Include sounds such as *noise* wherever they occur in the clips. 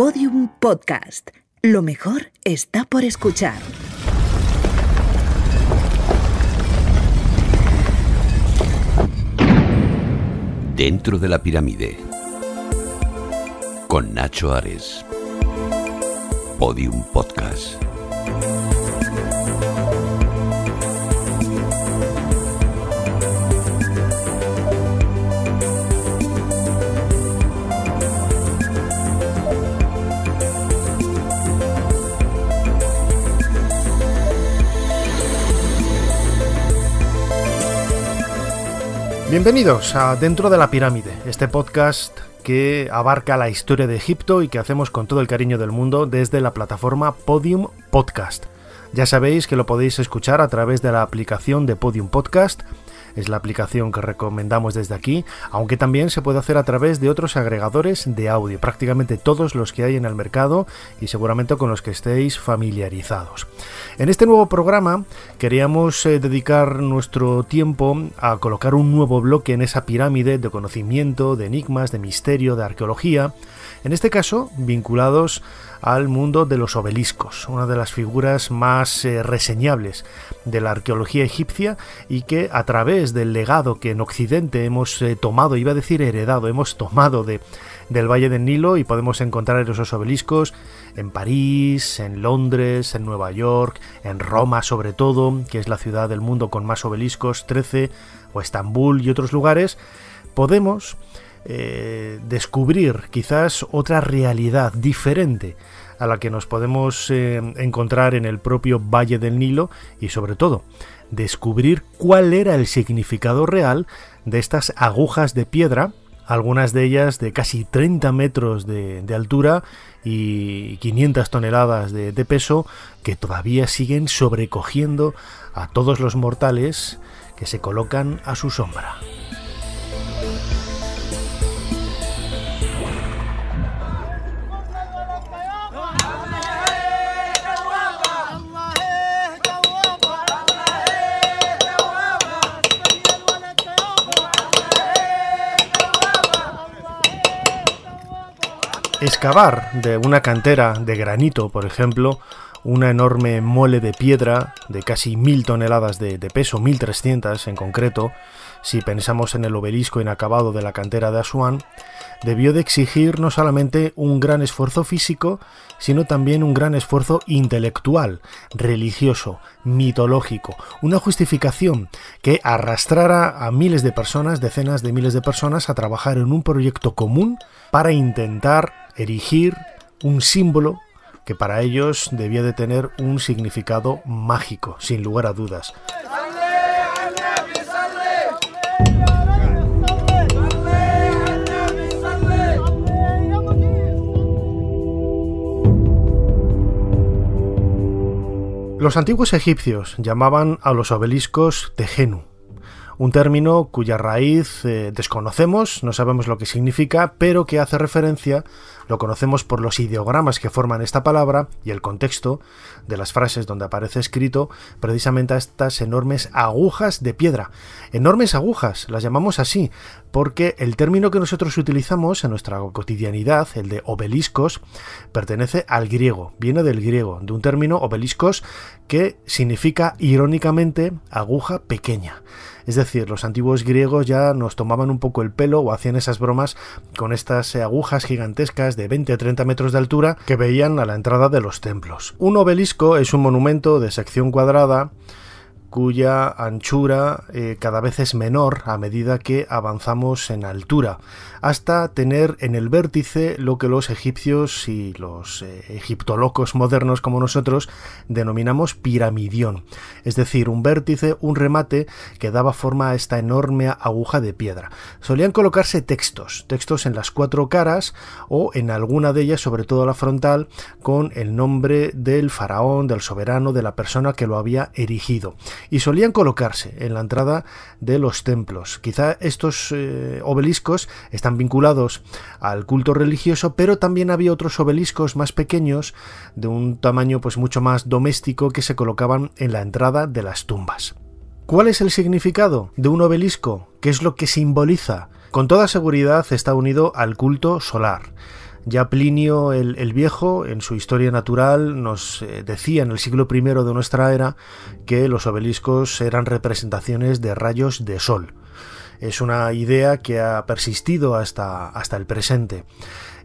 Podium Podcast. Lo mejor está por escuchar. Dentro de la pirámide. Con Nacho Ares. Podium Podcast. Bienvenidos a Dentro de la Pirámide, este podcast que abarca la historia de Egipto y que hacemos con todo el cariño del mundo desde la plataforma Podium Podcast. Ya sabéis que lo podéis escuchar a través de la aplicación de Podium Podcast es la aplicación que recomendamos desde aquí, aunque también se puede hacer a través de otros agregadores de audio, prácticamente todos los que hay en el mercado y seguramente con los que estéis familiarizados. En este nuevo programa queríamos eh, dedicar nuestro tiempo a colocar un nuevo bloque en esa pirámide de conocimiento, de enigmas, de misterio, de arqueología, en este caso vinculados a al mundo de los obeliscos, una de las figuras más eh, reseñables de la arqueología egipcia y que a través del legado que en Occidente hemos eh, tomado, iba a decir heredado, hemos tomado de, del Valle del Nilo y podemos encontrar esos obeliscos en París, en Londres, en Nueva York, en Roma sobre todo, que es la ciudad del mundo con más obeliscos, 13, o Estambul y otros lugares, podemos eh, descubrir quizás otra realidad diferente a la que nos podemos eh, encontrar en el propio Valle del Nilo y sobre todo descubrir cuál era el significado real de estas agujas de piedra, algunas de ellas de casi 30 metros de, altura y 500 toneladas de peso, que todavía siguen sobrecogiendo a todos los mortales que se colocan a su sombra. excavar de una cantera de granito, por ejemplo, una enorme mole de piedra de casi mil toneladas de, peso, 1300 en concreto, si pensamos en el obelisco inacabado de la cantera de Asuán, debió de exigir no solamente un gran esfuerzo físico, sino también un gran esfuerzo intelectual, religioso, mitológico, una justificación que arrastrara a miles de personas, decenas de miles de personas, a trabajar en un proyecto común para intentar erigir un símbolo que para ellos debía de tener un significado mágico, sin lugar a dudas. Los antiguos egipcios llamaban a los obeliscos Tegenu, un término cuya raíz eh, desconocemos, no sabemos lo que significa, pero que hace referencia, lo conocemos por los ideogramas que forman esta palabra y el contexto de las frases donde aparece escrito precisamente a estas enormes agujas de piedra. Enormes agujas, las llamamos así, porque el término que nosotros utilizamos en nuestra cotidianidad, el de obeliscos, pertenece al griego, viene del griego, de un término obeliscos que significa irónicamente aguja pequeña. Es decir, los antiguos griegos ya nos tomaban un poco el pelo o hacían esas bromas con estas eh, agujas gigantescas de 20 a 30 metros de altura que veían a la entrada de los templos. Un obelisco es un monumento de sección cuadrada cuya anchura eh, cada vez es menor a medida que avanzamos en altura, hasta tener en el vértice lo que los egipcios y los egiptólogos eh, egiptolocos modernos como nosotros denominamos piramidión, es decir, un vértice, un remate que daba forma a esta enorme aguja de piedra. Solían colocarse textos, textos en las cuatro caras o en alguna de ellas, sobre todo la frontal, con el nombre del faraón, del soberano, de la persona que lo había erigido y solían colocarse en la entrada de los templos. Quizá estos eh, obeliscos están vinculados al culto religioso, pero también había otros obeliscos más pequeños, de un tamaño pues mucho más doméstico, que se colocaban en la entrada de las tumbas. ¿Cuál es el significado de un obelisco? ¿Qué es lo que simboliza? Con toda seguridad está unido al culto solar. Ya Plinio el, Viejo, en su historia natural, nos eh, decía en el siglo I de nuestra era que los obeliscos eran representaciones de rayos de sol. Es una idea que ha persistido hasta, hasta el presente.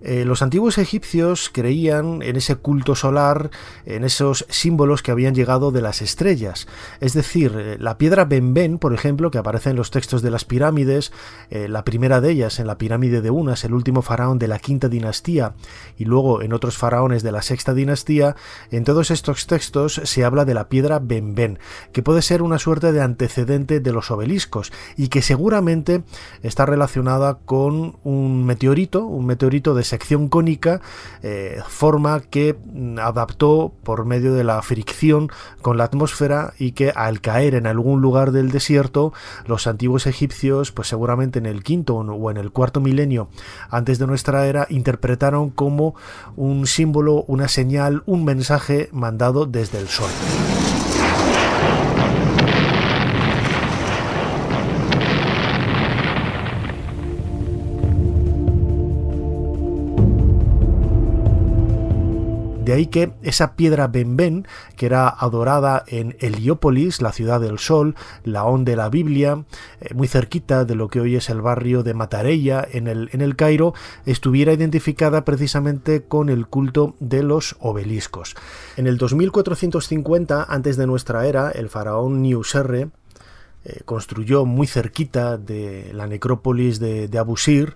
Eh, los antiguos egipcios creían en ese culto solar, en esos símbolos que habían llegado de las estrellas. Es decir, eh, la piedra Benben, por ejemplo, que aparece en los textos de las pirámides, eh, la primera de ellas en la pirámide de Unas, el último faraón de la quinta dinastía, y luego en otros faraones de la sexta dinastía, en todos estos textos se habla de la piedra Benben, que puede ser una suerte de antecedente de los obeliscos y que seguramente está relacionada con un meteorito, un meteorito de acción cónica, eh, forma que mm, adaptó por medio de la fricción con la atmósfera y que al caer en algún lugar del desierto, los antiguos egipcios, pues seguramente en el quinto o en el cuarto milenio antes de nuestra era, interpretaron como un símbolo, una señal, un mensaje mandado desde el sol. De ahí que esa piedra Benben, que era adorada en Heliópolis, la ciudad del sol, la on de la Biblia, eh, muy cerquita de lo que hoy es el barrio de Matareya, en el, en el Cairo, estuviera identificada precisamente con el culto de los obeliscos. En el 2450, antes de nuestra era, el faraón Niuserre eh, construyó muy cerquita de la necrópolis de, de Abusir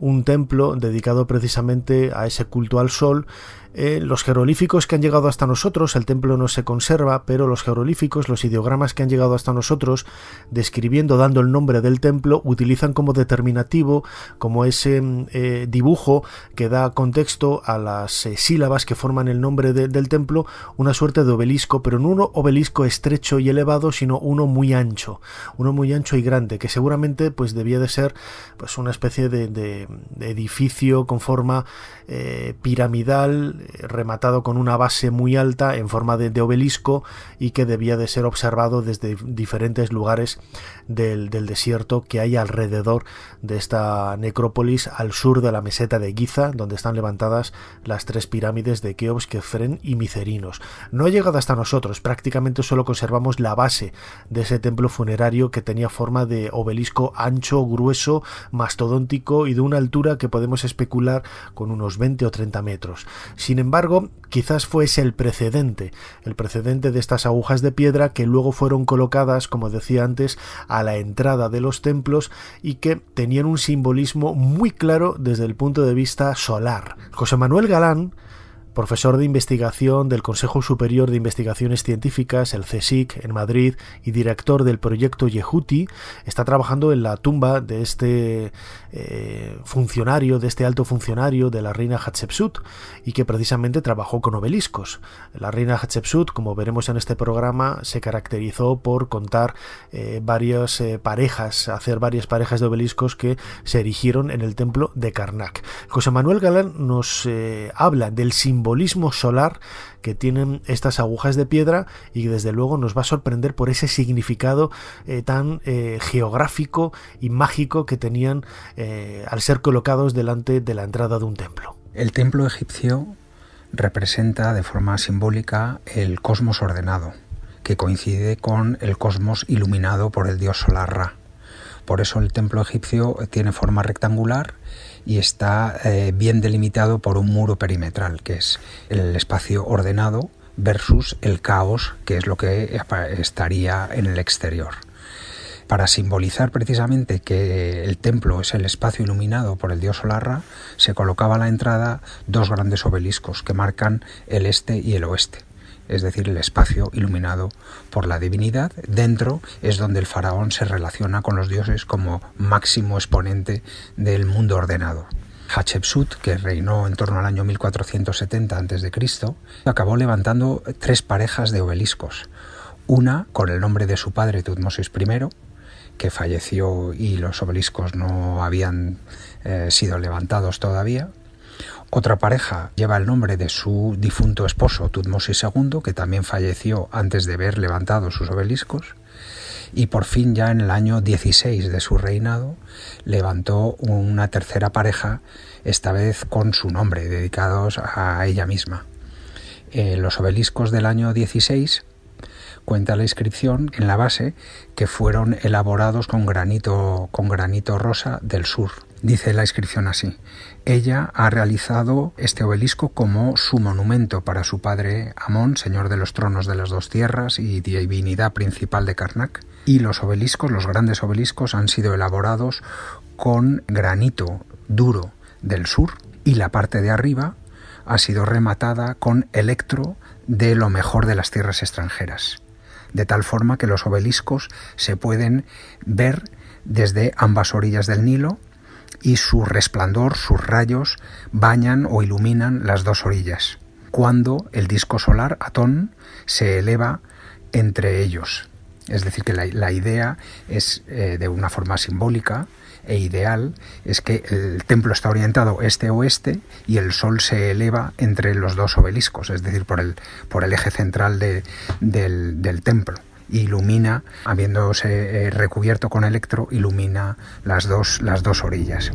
un templo dedicado precisamente a ese culto al sol. Eh, los jerolíficos que han llegado hasta nosotros, el templo no se conserva, pero los jerolíficos, los ideogramas que han llegado hasta nosotros, describiendo, dando el nombre del templo, utilizan como determinativo, como ese mm, eh, dibujo que da contexto a las eh, sílabas que forman el nombre del templo, una suerte de obelisco, pero no un obelisco estrecho y elevado, sino uno muy ancho, uno muy ancho y grande, que seguramente pues debía de ser pues una especie de edificio con forma eh, piramidal, rematado con una base muy alta en forma de, obelisco y que debía de ser observado desde diferentes lugares del, del, desierto que hay alrededor de esta necrópolis al sur de la meseta de Giza, donde están levantadas las tres pirámides de Keops, Kefren y Micerinos. No ha llegado hasta nosotros, prácticamente solo conservamos la base de ese templo funerario que tenía forma de obelisco ancho, grueso, mastodóntico y de una altura que podemos especular con unos 20 o 30 metros. Sin embargo, quizás fuese el precedente, el precedente de estas agujas de piedra que luego fueron colocadas, como decía antes, a la entrada de los templos y que tenían un simbolismo muy claro desde el punto de vista solar. José Manuel Galán profesor de investigación del Consejo Superior de Investigaciones Científicas, el CSIC, en Madrid, y director del proyecto Yehuti, está trabajando en la tumba de este eh, funcionario, de este alto funcionario de la reina Hatshepsut, y que precisamente trabajó con obeliscos. La reina Hatshepsut, como veremos en este programa, se caracterizó por contar eh, varias eh, parejas, hacer varias parejas de obeliscos que se erigieron en el templo de Karnak. José Manuel Galán nos habla del simbolismo solar que tienen estas agujas de piedra y desde luego nos va a sorprender por ese significado eh, tan eh, geográfico y mágico que tenían eh, al ser colocados delante de la entrada de un templo. El templo egipcio representa de forma simbólica el cosmos ordenado, que coincide con el cosmos iluminado por el dios solar Ra. Por eso el templo egipcio tiene forma rectangular y está eh, bien delimitado por un muro perimetral, que es el espacio ordenado versus el caos, que es lo que estaría en el exterior. Para simbolizar precisamente que el templo es el espacio iluminado por el dios Solarra, se colocaba a la entrada dos grandes obeliscos que marcan el este y el oeste es decir, el espacio iluminado por la divinidad. Dentro es donde el faraón se relaciona con los dioses como máximo exponente del mundo ordenado. Hatshepsut, que reinó en torno al año 1470 a.C., acabó levantando tres parejas de obeliscos. Una con el nombre de su padre Tutmosis I, que falleció y los obeliscos no habían eh, sido levantados todavía, otra pareja lleva el nombre de su difunto esposo Tutmosis II, que también falleció antes de ver levantados sus obeliscos, y por fin ya en el año 16 de su reinado levantó una tercera pareja, esta vez con su nombre, dedicados a ella misma. Eh, los obeliscos del año 16 cuenta la inscripción en la base que fueron elaborados con granito, con granito rosa del sur. Dice la inscripción así, ella ha realizado este obelisco como su monumento para su padre Amón, señor de los tronos de las dos tierras y divinidad principal de Karnak. Y los obeliscos, los grandes obeliscos, han sido elaborados con granito duro del sur y la parte de arriba ha sido rematada con electro de lo mejor de las tierras extranjeras, de tal forma que los obeliscos se pueden ver desde ambas orillas del Nilo y su resplandor, sus rayos, bañan o iluminan las dos orillas, cuando el disco solar, Atón, se eleva entre ellos. Es decir, que la, idea es eh, de una forma simbólica e ideal, es que el templo está orientado este-oeste y el sol se eleva entre los dos obeliscos, es decir, por el, por el eje central del templo ilumina, habiéndose eh, recubierto con electro, ilumina las dos, las dos orillas.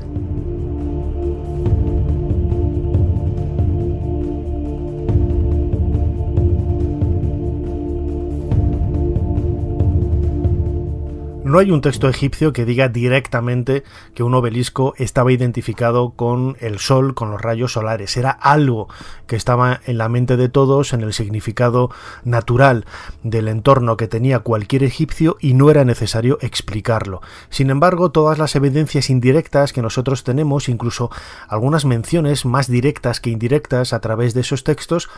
No hay un texto egipcio que diga directamente que un obelisco estaba identificado con el sol, con los rayos solares. Era algo que estaba en la mente de todos, en el significado natural del entorno que tenía cualquier egipcio y no era necesario explicarlo. Sin embargo, todas las evidencias indirectas que nosotros tenemos, incluso algunas menciones más directas que indirectas a través de esos textos,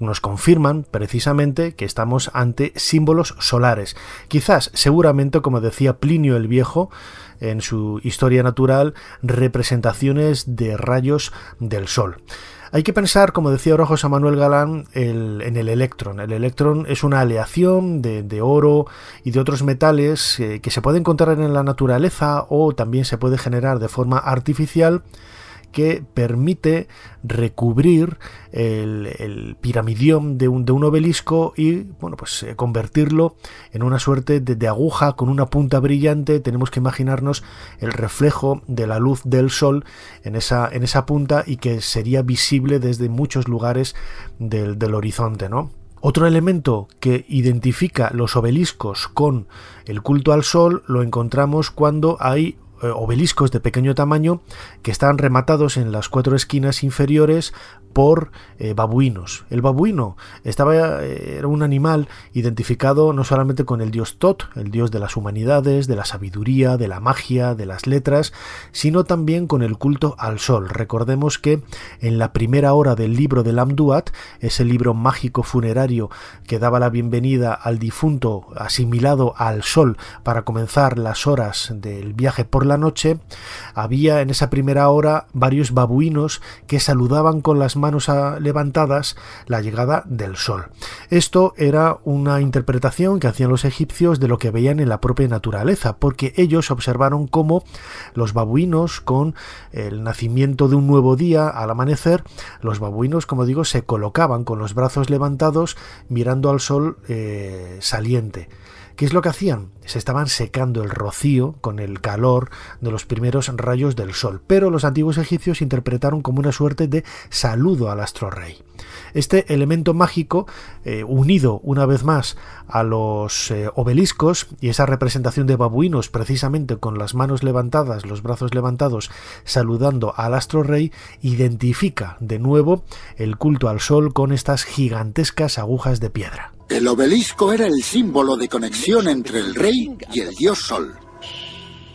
nos confirman precisamente que estamos ante símbolos solares. Quizás, seguramente, como decía Plinio el Viejo en su Historia Natural, representaciones de rayos del sol. Hay que pensar, como decía ahora josé Manuel Galán, en el electrón. El electrón es una aleación de, oro y de otros metales eh, que se puede encontrar en la naturaleza o también se puede generar de forma artificial que permite recubrir el, piramidión de un, obelisco y bueno, pues eh, convertirlo en una suerte de, aguja con una punta brillante. Tenemos que imaginarnos el reflejo de la luz del sol en esa, en esa punta y que sería visible desde muchos lugares del, horizonte, ¿no? Otro elemento que identifica los obeliscos con el culto al sol lo encontramos cuando hay eh, obeliscos de pequeño tamaño que están rematados en las cuatro esquinas inferiores por eh, babuinos. El babuino estaba, eh, era un animal identificado no solamente con el dios Tot, el dios de las humanidades, de la sabiduría, de la magia, de las letras, sino también con el culto al sol. Recordemos que en la primera hora del libro del Amduat, ese libro mágico funerario que daba la bienvenida al difunto asimilado al sol para comenzar las horas del viaje por la noche, había en esa primera hora varios babuinos que saludaban con las manos ah, levantadas la llegada del sol. Esto era una interpretación que hacían los egipcios de lo que veían en la propia naturaleza, porque ellos observaron cómo los babuinos, con el nacimiento de un nuevo día al amanecer, los babuinos, como digo, se colocaban con los brazos levantados mirando al sol eh, saliente. ¿Qué es lo que hacían? Se estaban secando el rocío con el calor de los primeros rayos del sol, pero los antiguos egipcios interpretaron como una suerte de saludo al astro rey. Este elemento mágico, eh, unido una vez más a los eh, obeliscos y esa representación de babuinos precisamente con las manos levantadas, los brazos levantados, saludando al astro rey, identifica de nuevo el culto al sol con estas gigantescas agujas de piedra. El obelisco era el símbolo de conexión entre el rey y el dios Sol.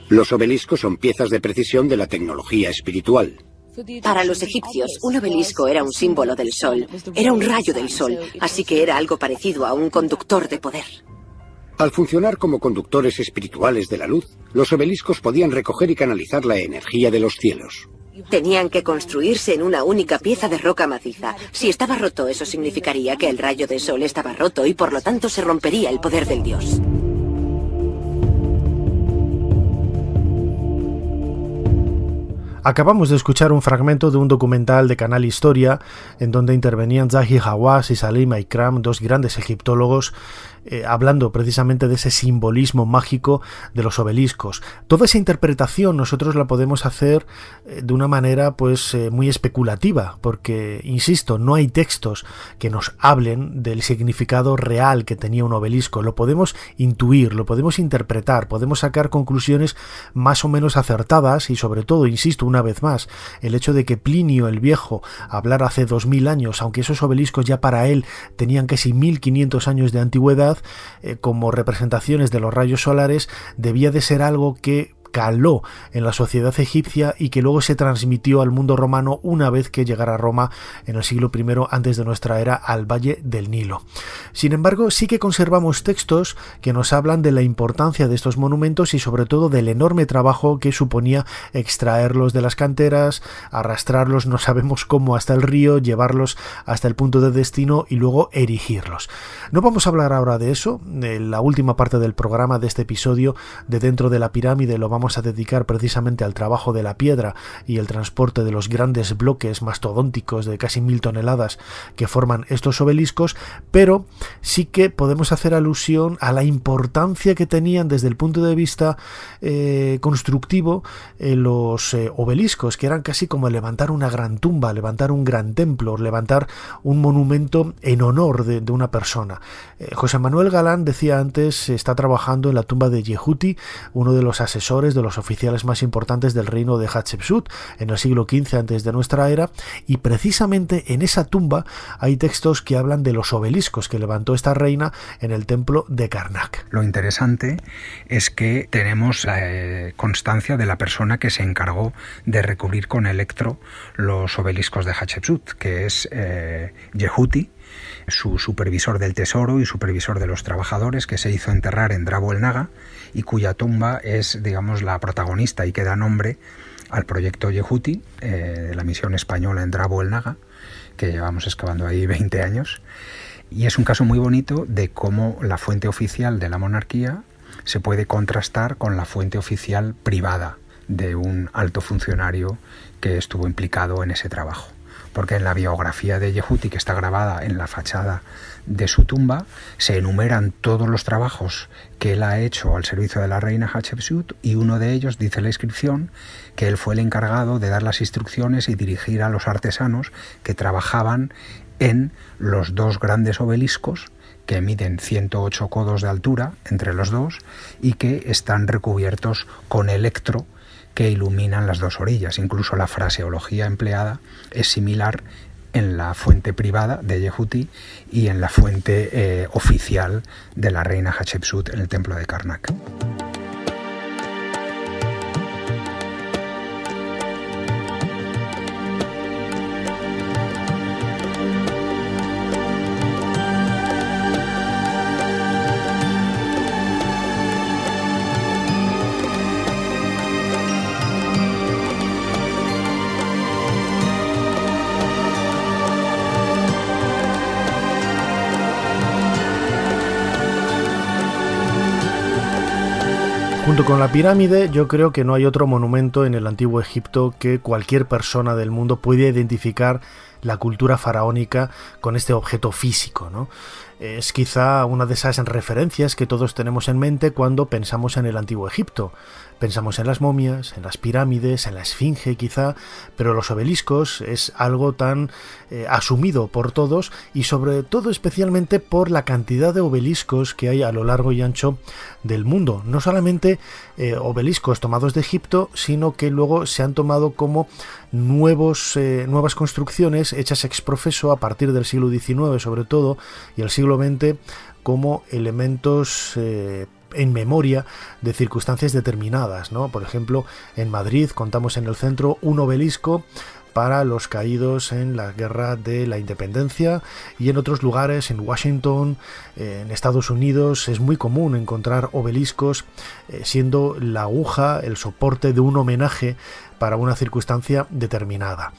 Los obeliscos son piezas de precisión de la tecnología espiritual. Para los egipcios, un obelisco era un símbolo del sol, era un rayo del sol, así que era algo parecido a un conductor de poder. Al funcionar como conductores espirituales de la luz, los obeliscos podían recoger y canalizar la energía de los cielos. Tenían que construirse en una única pieza de roca maciza. Si estaba roto, eso significaría que el rayo de sol estaba roto y por lo tanto se rompería el poder del dios. Acabamos de escuchar un fragmento de un documental de Canal Historia en donde intervenían Zahi Hawass y Salim Aikram, dos grandes egiptólogos eh, hablando precisamente de ese simbolismo mágico de los obeliscos. Toda esa interpretación nosotros la podemos hacer eh, de una manera pues eh, muy especulativa, porque, insisto, no hay textos que nos hablen del significado real que tenía un obelisco. Lo podemos intuir, lo podemos interpretar, podemos sacar conclusiones más o menos acertadas y sobre todo, insisto una vez más, el hecho de que Plinio el Viejo hablara hace 2000 años, aunque esos obeliscos ya para él tenían casi 1500 años de antigüedad, eh, como representaciones de los rayos solares debía de ser algo que caló en la sociedad egipcia y que luego se transmitió al mundo romano una vez que llegara a Roma en el siglo I antes de nuestra era al Valle del Nilo. Sin embargo, sí que conservamos textos que nos hablan de la importancia de estos monumentos y sobre todo del enorme trabajo que suponía extraerlos de las canteras, arrastrarlos no sabemos cómo hasta el río, llevarlos hasta el punto de destino y luego erigirlos. No vamos a hablar ahora de eso, en la última parte del programa de este episodio de dentro de la pirámide lo vamos a dedicar precisamente al trabajo de la piedra y el transporte de los grandes bloques mastodónticos de casi mil toneladas que forman estos obeliscos, pero sí que podemos hacer alusión a la importancia que tenían desde el punto de vista eh, constructivo eh, los eh, obeliscos, que eran casi como levantar una gran tumba, levantar un gran templo, levantar un monumento en honor de, de una persona. José Manuel Galán decía antes, está trabajando en la tumba de Yehuti, uno de los asesores de los oficiales más importantes del reino de Hatshepsut en el siglo XV antes de nuestra era y precisamente en esa tumba hay textos que hablan de los obeliscos que levantó esta reina en el templo de Karnak. Lo interesante es que tenemos eh, constancia de la persona que se encargó de recubrir con electro los obeliscos de Hatshepsut, que es eh, Yehuti, su supervisor del tesoro y supervisor de los trabajadores, que se hizo enterrar en Drabo el Naga y cuya tumba es, digamos, la protagonista y que da nombre al proyecto Yehuti, eh, de la misión española en Drabo el Naga, que llevamos excavando ahí 20 *laughs* años. Y es un caso muy bonito de cómo la fuente oficial de la monarquía se puede contrastar con la fuente oficial privada de un alto funcionario que estuvo implicado en ese trabajo porque en la biografía de Yehuti, que está grabada en la fachada de su tumba, se enumeran todos los trabajos que él ha hecho al servicio de la reina Hatshepsut y uno de ellos, dice la inscripción, que él fue el encargado de dar las instrucciones y dirigir a los artesanos que trabajaban en los dos grandes obeliscos que miden 108 codos de altura entre los dos y que están recubiertos con electro que iluminan las dos orillas. Incluso la fraseología empleada es similar en la fuente privada de Yehuti y en la fuente eh, oficial de la reina Hatshepsut en el templo de Karnak. Junto con la pirámide, yo creo que no hay otro monumento en el antiguo Egipto que cualquier persona del mundo puede identificar la cultura faraónica con este objeto físico. ¿no? Es quizá una de esas referencias que todos tenemos en mente cuando pensamos en el antiguo Egipto. Pensamos en las momias, en las pirámides, en la esfinge quizá, pero los obeliscos es algo tan eh, asumido por todos y sobre todo especialmente por la cantidad de obeliscos que hay a lo largo y ancho del mundo. No solamente eh, obeliscos tomados de Egipto, sino que luego se han tomado como nuevos, eh, nuevas construcciones hechas ex profeso a partir del siglo XIX sobre todo y el siglo XX como elementos eh, en memoria de circunstancias determinadas. Por ejemplo, en Madrid contamos en el centro un obelisco para los caídos en la guerra de la independencia y en otros lugares, en Washington, en Estados Unidos, es muy común encontrar obeliscos eh, siendo la aguja el soporte de un homenaje para una circunstancia determinada.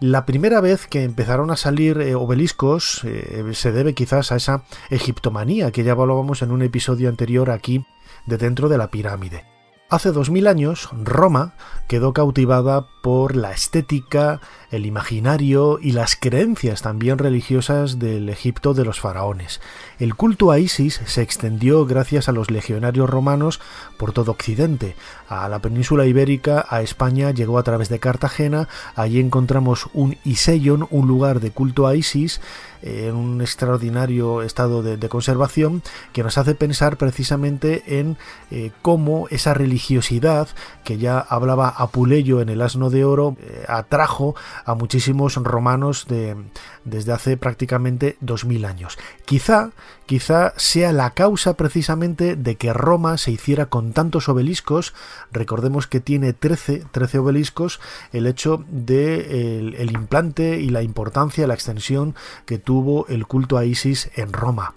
La primera vez que empezaron a salir eh, obeliscos eh, se debe quizás a esa egiptomanía que ya hablábamos en un episodio anterior aquí de dentro de la pirámide. Hace 2000 años, Roma quedó cautivada por la estética, el imaginario y las creencias también religiosas del Egipto de los faraones. El culto a Isis se extendió gracias a los legionarios romanos por todo Occidente, a la península ibérica, a España, llegó a través de Cartagena, allí encontramos un Iseion, un lugar de culto a Isis, en un extraordinario estado de, conservación, que nos hace pensar precisamente en eh, cómo esa religiosidad que ya hablaba Apuleyo en el Asno de Oro eh, atrajo a muchísimos romanos de, desde hace prácticamente 2000 años. Quizá, quizá sea la causa precisamente de que Roma se hiciera con tantos obeliscos, recordemos que tiene 13, obeliscos, el hecho del de el implante y la importancia, la extensión que tuvo el culto a Isis en Roma.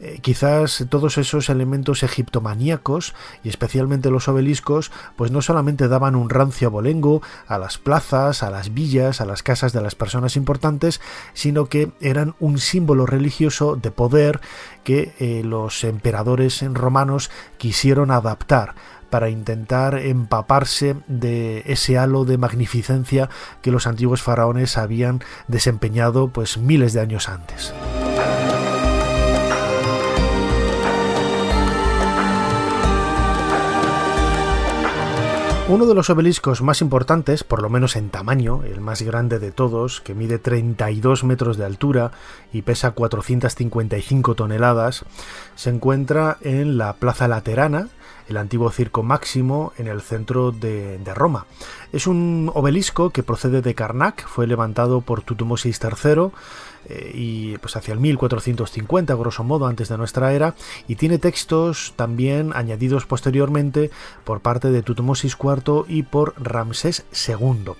Eh, quizás todos esos elementos egiptomaníacos y especialmente los obeliscos, pues no solamente daban un rancio abolengo a las plazas, a las villas, a las casas de las personas importantes, sino que eran un símbolo religioso de poder que eh, los emperadores romanos quisieron adaptar para intentar empaparse de ese halo de magnificencia que los antiguos faraones habían desempeñado pues miles de años antes. Uno de los obeliscos más importantes, por lo menos en tamaño, el más grande de todos, que mide 32 metros de altura y pesa 455 toneladas, se encuentra en la Plaza Laterana, el antiguo Circo Máximo, en el centro de, Roma. Es un obelisco que procede de Karnak, fue levantado por Tutmosis III, y pues hacia el 1450 grosso modo antes de nuestra era y tiene textos también añadidos posteriormente por parte de Tutmosis IV y por Ramsés II.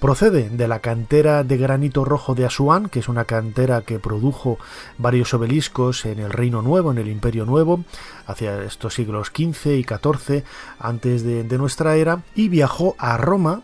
Procede de la cantera de granito rojo de Asuán, que es una cantera que produjo varios obeliscos en el Reino Nuevo, en el Imperio Nuevo, hacia estos siglos XV y XIV antes de, de nuestra era, y viajó a Roma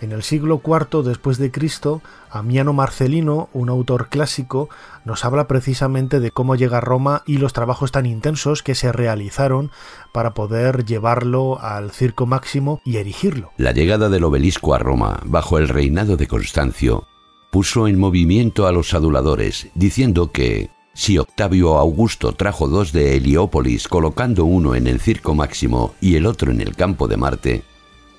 en el siglo IV después de Cristo, Amiano Marcelino, un autor clásico, nos habla precisamente de cómo llega a Roma y los trabajos tan intensos que se realizaron para poder llevarlo al circo máximo y erigirlo. La llegada del obelisco a Roma, bajo el reinado de Constancio, puso en movimiento a los aduladores, diciendo que si Octavio Augusto trajo dos de Heliópolis colocando uno en el circo máximo y el otro en el campo de Marte,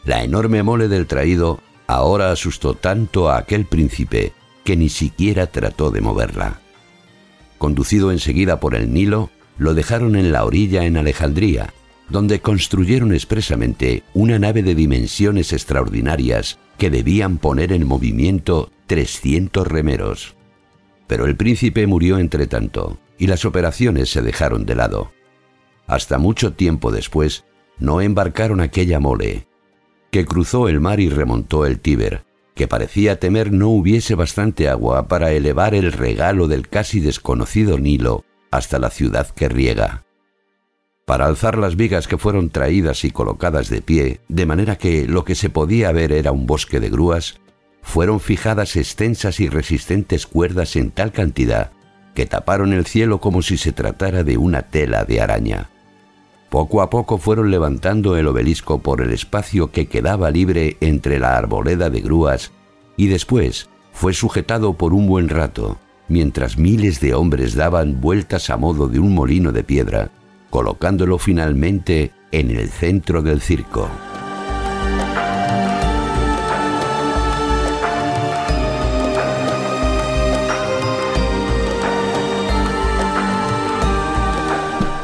la enorme mole del traído ahora asustó tanto a aquel príncipe que ni siquiera trató de moverla. Conducido enseguida por el Nilo, lo dejaron en la orilla en Alejandría, donde construyeron expresamente una nave de dimensiones extraordinarias que debían poner en movimiento 300 remeros. Pero el príncipe murió entre tanto y las operaciones se dejaron de lado. Hasta mucho tiempo después, no embarcaron aquella mole que cruzó el mar y remontó el Tíber, que parecía temer no hubiese bastante agua para elevar el regalo del casi desconocido Nilo hasta la ciudad que riega. Para alzar las vigas que fueron traídas y colocadas de pie, de manera que lo que se podía ver era un bosque de grúas, fueron fijadas extensas y resistentes cuerdas en tal cantidad que taparon el cielo como si se tratara de una tela de araña. Poco a poco fueron levantando el obelisco por el espacio que quedaba libre entre la arboleda de grúas y después fue sujetado por un buen rato, mientras miles de hombres daban vueltas a modo de un molino de piedra, colocándolo finalmente en el centro del circo.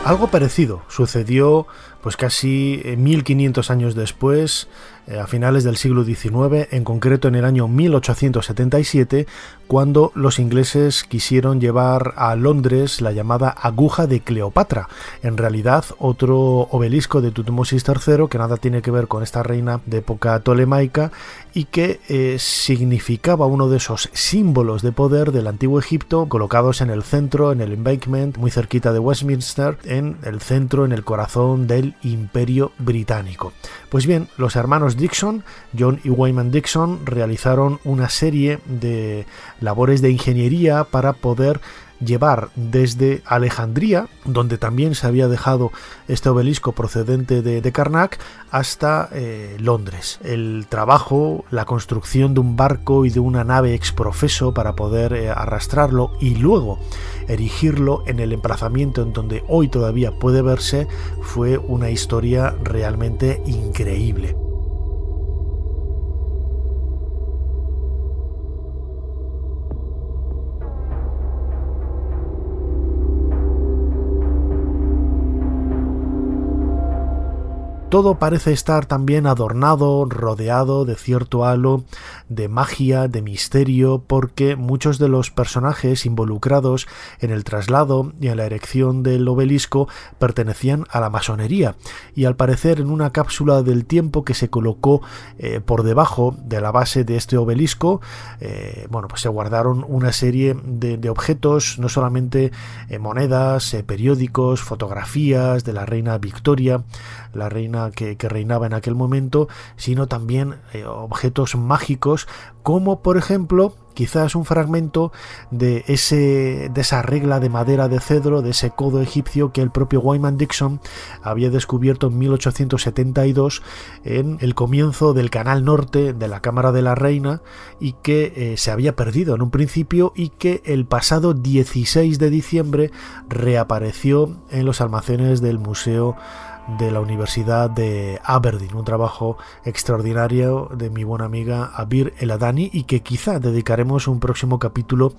Algo parecido sucedió pues casi 1500 eh, años después, eh, a finales del siglo XIX, en concreto en el año 1877, cuando los ingleses quisieron llevar a Londres la llamada aguja de Cleopatra, en realidad otro obelisco de Tutmosis III que nada tiene que ver con esta reina de época tolemaica y que eh, significaba uno de esos símbolos de poder del antiguo Egipto colocados en el centro, en el embankment, muy cerquita de Westminster, en el centro, en el corazón del Imperio Británico. Pues bien, los hermanos Dixon, John y Wyman Dixon, realizaron una serie de labores de ingeniería para poder llevar desde Alejandría, donde también se había dejado este obelisco procedente de, Karnak, hasta eh, Londres. El trabajo, la construcción de un barco y de una nave exprofeso para poder eh, arrastrarlo y luego erigirlo en el emplazamiento en donde hoy todavía puede verse, fue una historia realmente increíble. Todo parece estar también adornado, rodeado de cierto halo de magia, de misterio, porque muchos de los personajes involucrados en el traslado y en la erección del obelisco pertenecían a la masonería, y al parecer en una cápsula del tiempo que se colocó eh, por debajo de la base de este obelisco, eh, bueno, pues se guardaron una serie de, objetos, no solamente eh, monedas, periódicos, fotografías de la reina Victoria, la reina que, reinaba en aquel momento, sino también eh, objetos mágicos, como por ejemplo quizás un fragmento de, ese, de esa regla de madera de cedro, de ese codo egipcio que el propio Wyman Dixon había descubierto en 1872 en el comienzo del Canal Norte de la Cámara de la Reina y que eh, se había perdido en un principio y que el pasado 16 de diciembre reapareció en los almacenes del Museo de la Universidad de Aberdeen, un trabajo extraordinario de mi buena amiga Abir Eladani y que quizá dedicaremos un próximo capítulo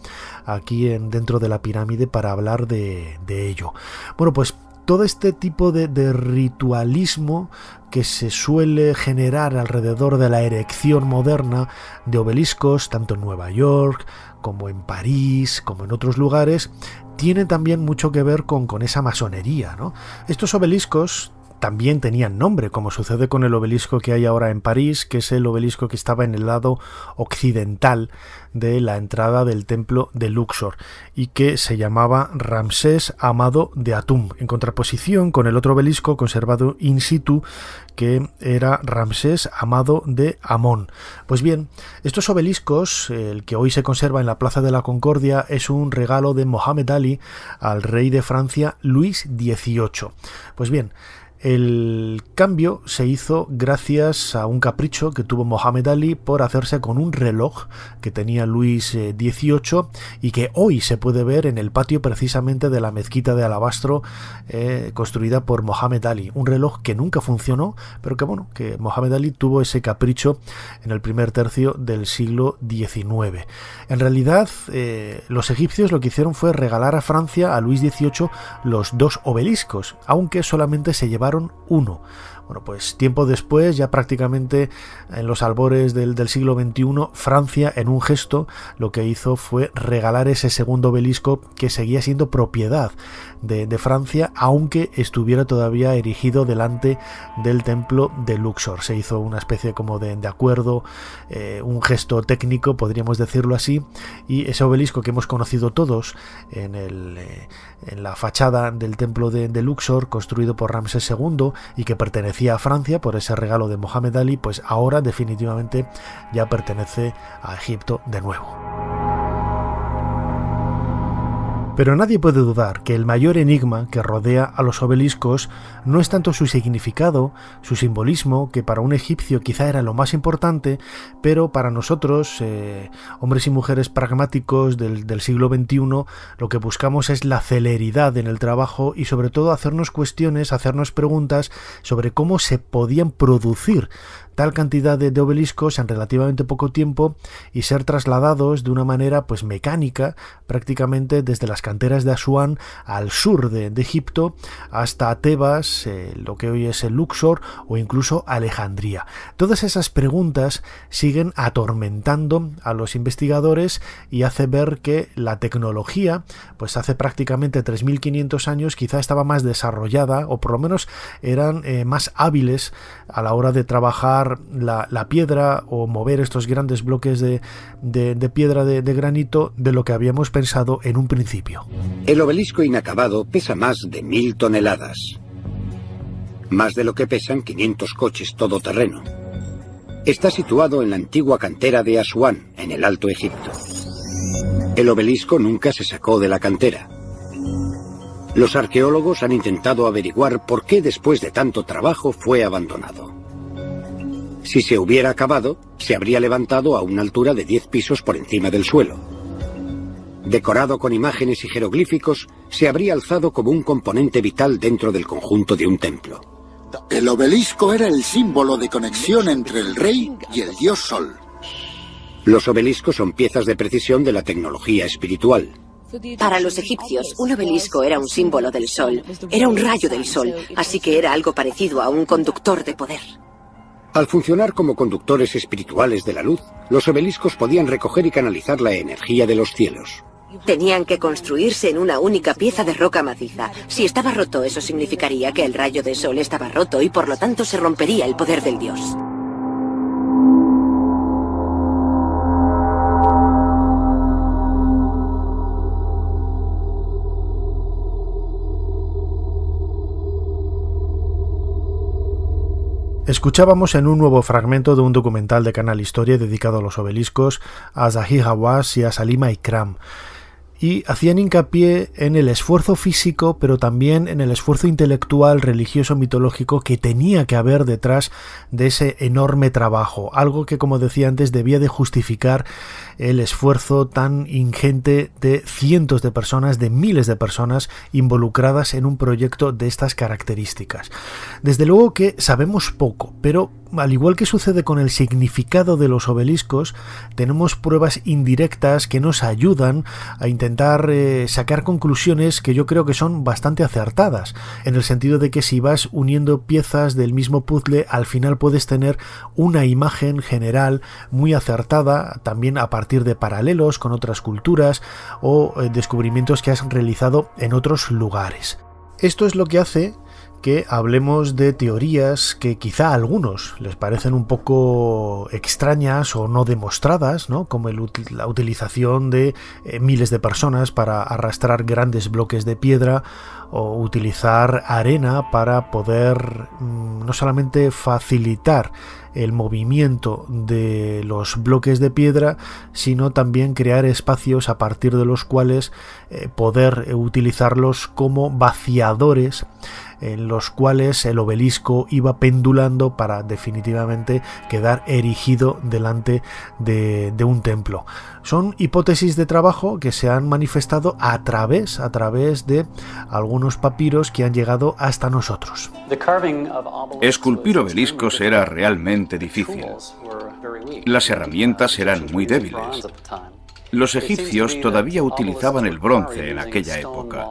aquí en dentro de la pirámide para hablar de, de ello. Bueno, pues todo este tipo de, ritualismo que se suele generar alrededor de la erección moderna de obeliscos, tanto en Nueva York como en París, como en otros lugares, tiene también mucho que ver con, con esa masonería. ¿no? Estos obeliscos también tenían nombre, como sucede con el obelisco que hay ahora en París, que es el obelisco que estaba en el lado occidental de la entrada del templo de Luxor y que se llamaba Ramsés Amado de Atum, en contraposición con el otro obelisco conservado in situ que era Ramsés Amado de Amón. Pues bien, estos obeliscos, el que hoy se conserva en la Plaza de la Concordia, es un regalo de Mohamed Ali al rey de Francia Luis XVIII. Pues bien, el cambio se hizo gracias a un capricho que tuvo Mohamed Ali por hacerse con un reloj que tenía Luis XVIII eh, y que hoy se puede ver en el patio precisamente de la mezquita de alabastro eh, construida por Mohamed Ali. Un reloj que nunca funcionó, pero que bueno, que Mohamed Ali tuvo ese capricho en el primer tercio del siglo XIX. En realidad, eh, los egipcios lo que hicieron fue regalar a Francia a Luis XVIII los dos obeliscos, aunque solamente se llevaron 1. Bueno, pues tiempo después, ya prácticamente en los albores del, siglo XXI, Francia, en un gesto, lo que hizo fue regalar ese segundo obelisco que seguía siendo propiedad de, Francia, aunque estuviera todavía erigido delante del templo de Luxor. Se hizo una especie como de, acuerdo, eh, un gesto técnico, podríamos decirlo así, y ese obelisco que hemos conocido todos en, eh, la fachada del templo de, Luxor, construido por Ramsés II y que pertenece a Francia por ese regalo de Mohamed Ali, pues ahora definitivamente ya pertenece a Egipto de nuevo. Pero nadie puede dudar que el mayor enigma que rodea a los obeliscos no es tanto su significado, su simbolismo, que para un egipcio quizá era lo más importante, pero para nosotros, eh, hombres y mujeres pragmáticos del siglo XXI, lo que buscamos es la celeridad en el trabajo y sobre todo hacernos cuestiones, hacernos preguntas sobre cómo se podían producir tal cantidad de, obeliscos en relativamente poco tiempo y ser trasladados de una manera pues mecánica prácticamente desde las canteras de Asuán al sur de, Egipto hasta Tebas, eh, lo que hoy es el Luxor o incluso Alejandría. Todas esas preguntas siguen atormentando a los investigadores y hace ver que la tecnología pues hace prácticamente 3.500 años quizá estaba más desarrollada o por lo menos eran eh, más hábiles a la hora de trabajar la, piedra o mover estos grandes bloques de, piedra de, granito de lo que habíamos pensado en un principio. El obelisco inacabado pesa más de mil toneladas, más de lo que pesan 500 coches todoterreno. Está situado en la antigua cantera de Asuán, en el Alto Egipto. El obelisco nunca se sacó de la cantera. Los arqueólogos han intentado averiguar por qué después de tanto trabajo fue abandonado. Si se hubiera acabado, se habría levantado a una altura de 10 pisos por encima del suelo. Decorado con imágenes y jeroglíficos, se habría alzado como un componente vital dentro del conjunto de un templo. El obelisco era el símbolo de conexión entre el rey y el dios Sol. Los obeliscos son piezas de precisión de la tecnología espiritual. Para los egipcios, un obelisco era un símbolo del sol, era un rayo del sol, así que era algo parecido a un conductor de poder. Al funcionar como conductores espirituales de la luz, los obeliscos podían recoger y canalizar la energía de los cielos. Tenían que construirse en una única pieza de roca maciza. Si estaba roto, eso significaría que el rayo de sol estaba roto y por lo tanto se rompería el poder del dios. Escuchábamos en un nuevo fragmento de un documental de Canal Historia dedicado a los obeliscos, a Zahi Hawass y a Salima Ikram, y hacían hincapié en el esfuerzo físico, pero también en el esfuerzo intelectual, religioso, mitológico que tenía que haber detrás de ese enorme trabajo, algo que, como decía antes, debía de justificar el esfuerzo tan ingente de cientos de personas, de miles de personas involucradas en un proyecto de estas características. Desde luego que sabemos poco, pero al igual que sucede con el significado de los obeliscos, tenemos pruebas indirectas que nos ayudan a intentar eh, sacar conclusiones que yo creo que son bastante acertadas, en el sentido de que si vas uniendo piezas del mismo puzzle, al final puedes tener una imagen general muy acertada, también a partir de paralelos con otras culturas o eh, descubrimientos que has realizado en otros lugares. Esto es lo que hace que hablemos de teorías que quizá a algunos les parecen un poco extrañas o no demostradas, ¿no? como la utilización de eh, miles de personas para arrastrar grandes bloques de piedra o utilizar arena para poder mm, no solamente facilitar el movimiento de los bloques de piedra, sino también crear espacios a partir de los cuales eh, poder utilizarlos como vaciadores en los cuales el obelisco iba pendulando para definitivamente quedar erigido delante de, un templo. Son hipótesis de trabajo que se han manifestado a través, a través de algunos papiros que han llegado hasta nosotros. Esculpir obeliscos era realmente difícil. Las herramientas eran muy débiles. Los egipcios todavía utilizaban el bronce en aquella época.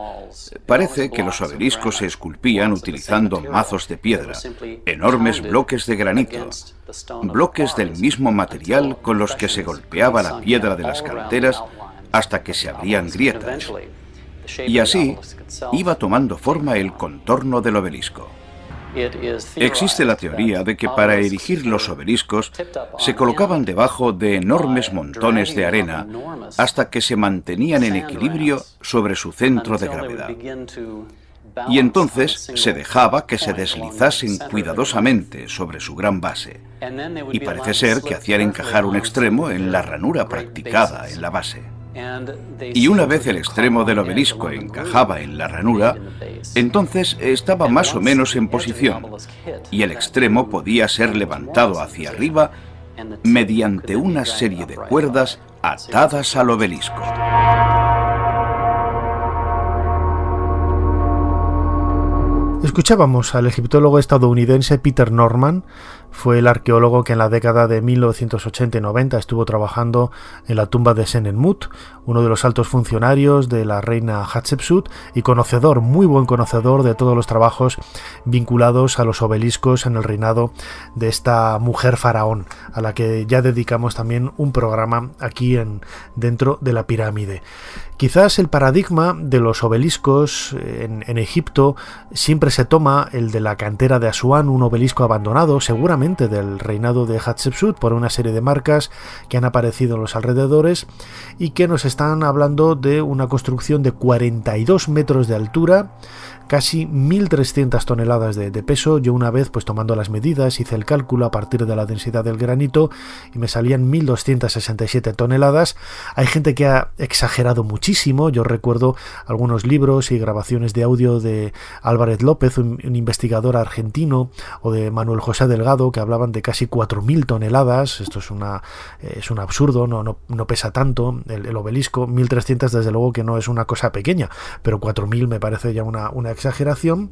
Parece que los obeliscos se esculpían utilizando mazos de piedra, enormes bloques de granito, bloques del mismo material con los que se golpeaba la piedra de las canteras hasta que se abrían grietas. Y así iba tomando forma el contorno del obelisco. Existe la teoría de que para erigir los obeliscos se colocaban debajo de enormes montones de arena hasta que se mantenían en equilibrio sobre su centro de gravedad. Y entonces se dejaba que se deslizasen cuidadosamente sobre su gran base. Y parece ser que hacían encajar un extremo en la ranura practicada en la base y una vez el extremo del obelisco encajaba en la ranura, entonces estaba más o menos en posición y el extremo podía ser levantado hacia arriba mediante una serie de cuerdas atadas al obelisco. Escuchábamos al egiptólogo estadounidense Peter Norman fue el arqueólogo que en la década de 1980 y 90 estuvo trabajando en la tumba de Senenmut, uno de los altos funcionarios de la reina Hatshepsut y conocedor, muy buen conocedor de todos los trabajos vinculados a los obeliscos en el reinado de esta mujer faraón, a la que ya dedicamos también un programa aquí en dentro de la pirámide. Quizás el paradigma de los obeliscos en, en Egipto siempre se toma el de la cantera de Asuán, un obelisco abandonado, seguramente del reinado de Hatshepsut por una serie de marcas que han aparecido en los alrededores y que nos están hablando de una construcción de 42 metros de altura, casi 1.300 toneladas de, peso. Yo una vez, pues tomando las medidas, hice el cálculo a partir de la densidad del granito y me salían 1.267 toneladas. Hay gente que ha exagerado muchísimo. Yo recuerdo algunos libros y grabaciones de audio de Álvarez López, un, investigador argentino, o de Manuel José Delgado, que hablaban de casi 4.000 toneladas. Esto es, una, eh, es un absurdo, no, no, pesa tanto el, el obelisco. 1.300 desde luego que no es una cosa pequeña, pero 4.000 me parece ya una, una exageración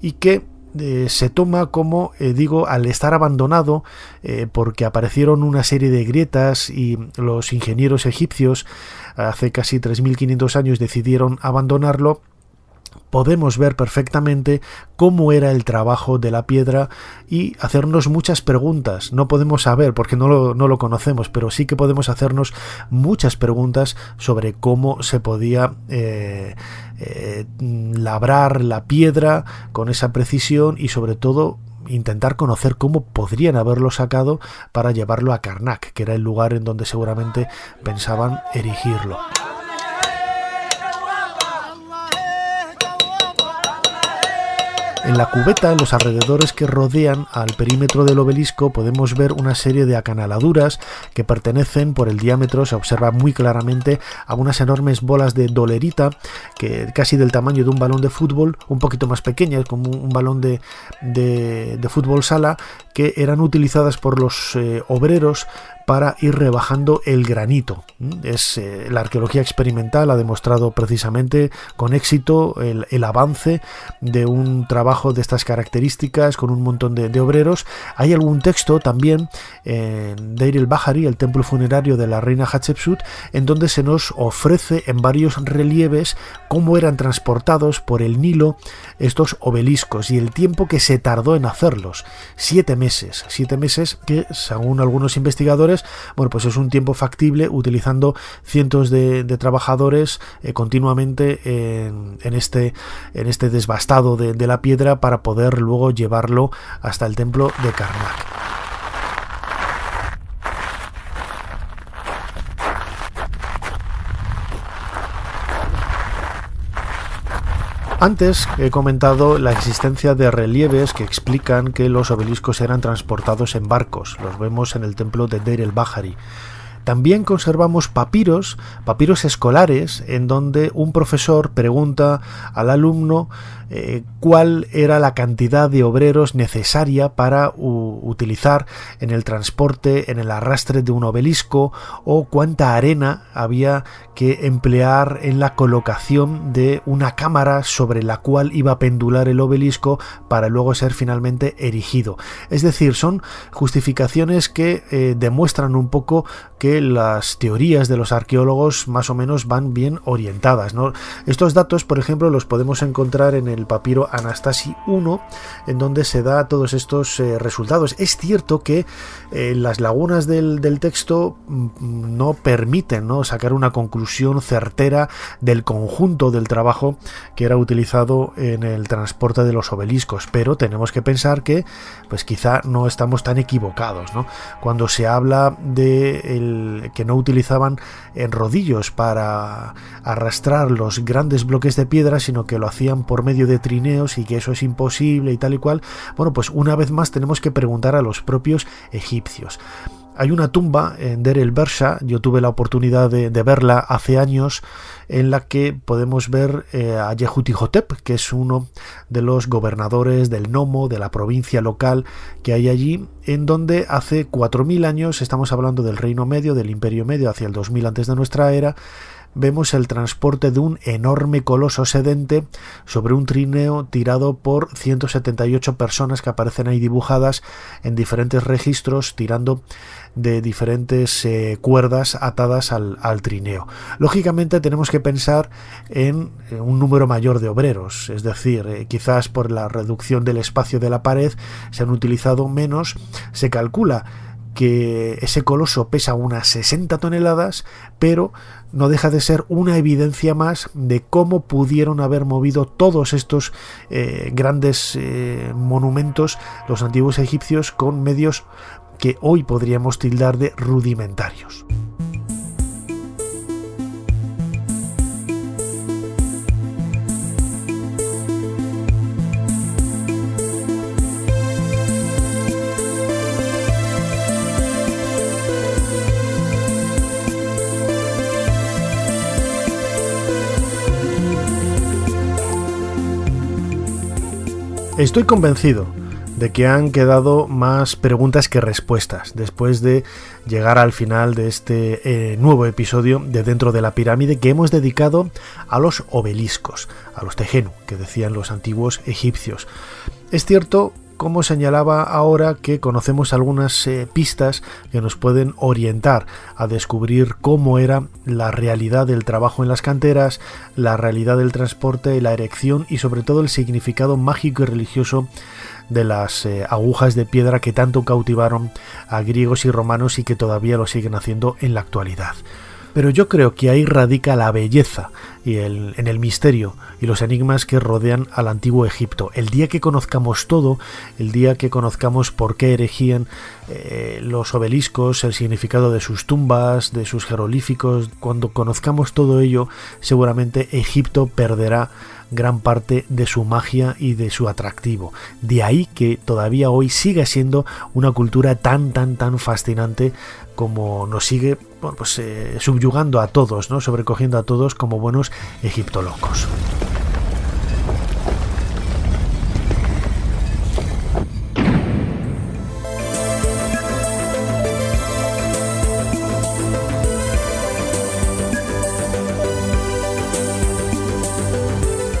y que eh, se toma como, eh, digo, al estar abandonado, eh, porque aparecieron una serie de grietas y los ingenieros egipcios hace casi 3.500 años decidieron abandonarlo, podemos ver perfectamente cómo era el trabajo de la piedra y hacernos muchas preguntas. No podemos saber porque no lo, conocemos, pero sí que podemos hacernos muchas preguntas sobre cómo se podía eh, eh, labrar la piedra con esa precisión y sobre todo intentar conocer cómo podrían haberlo sacado para llevarlo a Karnak, que era el lugar en donde seguramente pensaban erigirlo. En la cubeta, en los alrededores que rodean al perímetro del obelisco, podemos ver una serie de acanaladuras que pertenecen por el diámetro, se observa muy claramente, a unas enormes bolas de dolerita, que casi del tamaño de un balón de fútbol, un poquito más pequeñas, como un balón de, fútbol sala, que eran utilizadas por los eh, obreros para ir rebajando el granito. Es, eh, la arqueología experimental ha demostrado precisamente con éxito el, avance de un trabajo de estas características con un montón de, de obreros. Hay algún texto también en eh, Deir el Bahari, el templo funerario de la reina Hatshepsut, en donde se nos ofrece en varios relieves cómo eran transportados por el Nilo estos obeliscos y el tiempo que se tardó en hacerlos. Siete meses, siete meses que según algunos investigadores bueno, pues es un tiempo factible utilizando cientos de, trabajadores eh, continuamente este, en, este, desbastado de la piedra para poder luego llevarlo hasta el templo de Karnak. Antes he comentado la existencia de relieves que explican que los obeliscos eran transportados en barcos. Los vemos en el templo de Deir el-Bahari. También conservamos papiros, papiros escolares, en donde un profesor pregunta al alumno eh, cuál era la cantidad de obreros necesaria para utilizar en el transporte, en el arrastre de un obelisco, o cuánta arena había que emplear en la colocación de una cámara sobre la cual iba a pendular el obelisco para luego ser finalmente erigido. Es decir, son justificaciones que eh, demuestran un poco que las teorías de los arqueólogos más o menos van bien orientadas. Estos datos, por ejemplo, los podemos encontrar en el papiro Anastasi 1 en donde se da todos estos eh, resultados. Es cierto que eh, las lagunas del, texto mm, no permiten sacar una conclusión certera del conjunto del trabajo que era utilizado en el transporte de los obeliscos, pero tenemos que pensar que pues quizá no estamos tan equivocados. Cuando se habla del que no utilizaban en rodillos para arrastrar los grandes bloques de piedra, sino que lo hacían por medio de trineos y que eso es imposible y tal y cual, bueno, pues una vez más tenemos que preguntar a los propios egipcios. Hay una tumba en Der el bersa yo tuve la oportunidad de, verla hace años, en la que podemos ver eh, a Yehutihotep, que es uno de los gobernadores del Nomo, de la provincia local que hay allí, en donde hace 4.000 años, estamos hablando del Reino Medio, del Imperio Medio, hacia el 2000 antes de nuestra era, vemos el transporte de un enorme coloso sedente sobre un trineo tirado por 178 personas que aparecen ahí dibujadas en diferentes registros tirando de diferentes eh, cuerdas atadas al, al, trineo. Lógicamente tenemos que pensar en eh, un número mayor de obreros, es decir, eh, quizás por la reducción del espacio de la pared se han utilizado menos, se calcula que ese coloso pesa unas 60 toneladas, pero no deja de ser una evidencia más de cómo pudieron haber movido todos estos eh, grandes eh, monumentos los antiguos egipcios con medios que hoy podríamos tildar de rudimentarios. Estoy convencido de que han quedado más preguntas que respuestas después de llegar al final de este eh, nuevo episodio de Dentro de la Pirámide que hemos dedicado a los obeliscos, a los tejenu, que decían los antiguos egipcios. Es cierto como señalaba ahora que conocemos algunas eh, pistas que nos pueden orientar a descubrir cómo era la realidad del trabajo en las canteras, la realidad del transporte, la erección y sobre todo el significado mágico y religioso de las eh, agujas de piedra que tanto cautivaron a griegos y romanos y que todavía lo siguen haciendo en la actualidad pero yo creo que ahí radica la belleza y en el misterio y los enigmas que rodean al antiguo Egipto. El día que conozcamos todo, el día que conozcamos por qué erigían eh, los obeliscos, el significado de sus tumbas, de sus jerolíficos, cuando conozcamos todo ello, seguramente Egipto perderá gran parte de su magia y de su atractivo. De ahí que todavía hoy siga siendo una cultura tan, tan, tan fascinante como nos sigue pues, eh, subyugando a todos, ¿no? sobrecogiendo a todos como buenos egiptolocos.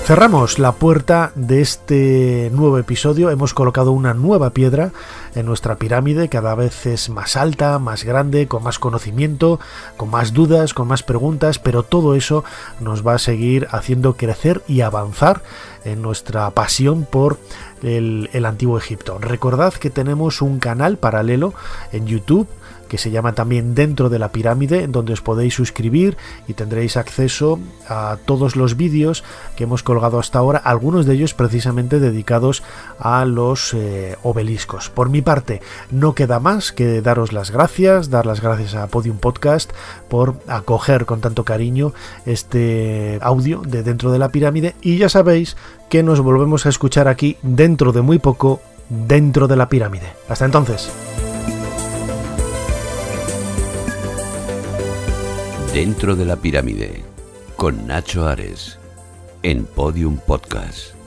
Cerramos la puerta de este nuevo episodio. Hemos colocado una nueva piedra en nuestra pirámide, cada vez es más alta, más grande, con más conocimiento, con más dudas, con más preguntas, pero todo eso nos va a seguir haciendo crecer y avanzar en nuestra pasión por el, Antiguo Egipto. Recordad que tenemos un canal paralelo en YouTube que se llama también Dentro de la Pirámide, donde os podéis suscribir y tendréis acceso a todos los vídeos que hemos colgado hasta ahora, algunos de ellos precisamente dedicados a los eh, obeliscos. Por mi parte, no queda más que daros las gracias, dar las gracias a Podium Podcast por acoger con tanto cariño este audio de Dentro de la Pirámide y ya sabéis que nos volvemos a escuchar aquí dentro de muy poco, dentro de la pirámide. Hasta entonces. Dentro de la pirámide, con Nacho Ares, en Podium Podcast.